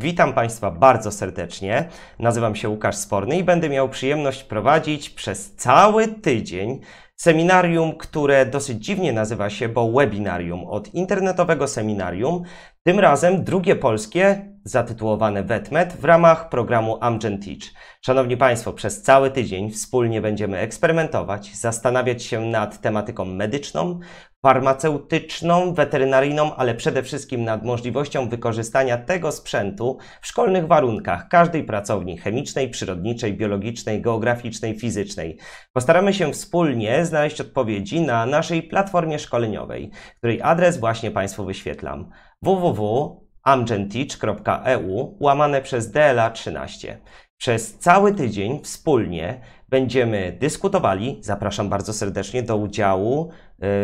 Witam Państwa bardzo serdecznie. Nazywam się Łukasz Sporny i będę miał przyjemność prowadzić przez cały tydzień Seminarium, które dosyć dziwnie nazywa się, bo webinarium od internetowego seminarium, tym razem drugie polskie, zatytułowane WetMed, w ramach programu Amgen Teach. Szanowni Państwo, przez cały tydzień wspólnie będziemy eksperymentować, zastanawiać się nad tematyką medyczną, farmaceutyczną, weterynaryjną, ale przede wszystkim nad możliwością wykorzystania tego sprzętu w szkolnych warunkach każdej pracowni chemicznej, przyrodniczej, biologicznej, geograficznej, fizycznej. Postaramy się wspólnie znaleźć odpowiedzi na naszej platformie szkoleniowej, której adres właśnie Państwu wyświetlam www.amgenteach.eu łamane przez DLA 13. Przez cały tydzień wspólnie będziemy dyskutowali. Zapraszam bardzo serdecznie do udziału y,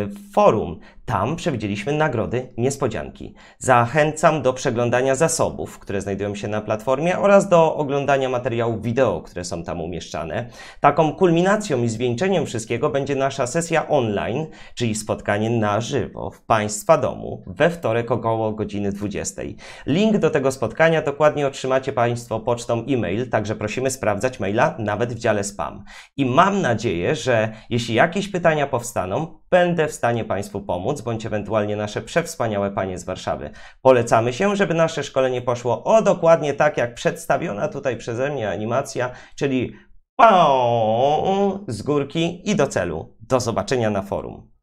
w forum. Tam przewidzieliśmy nagrody niespodzianki. Zachęcam do przeglądania zasobów, które znajdują się na platformie oraz do oglądania materiałów wideo, które są tam umieszczane. Taką kulminacją i zwieńczeniem wszystkiego będzie nasza sesja online, czyli spotkanie na żywo w Państwa domu we wtorek około godziny 20. Link do tego spotkania dokładnie otrzymacie Państwo pocztą e-mail, także prosimy sprawdzać maila nawet w dziale spam. I mam nadzieję, że jeśli jakieś pytania powstaną, będę w stanie Państwu pomóc, bądź ewentualnie nasze przewspaniałe panie z Warszawy. Polecamy się, żeby nasze szkolenie poszło o dokładnie tak, jak przedstawiona tutaj przeze mnie animacja, czyli z górki i do celu. Do zobaczenia na forum.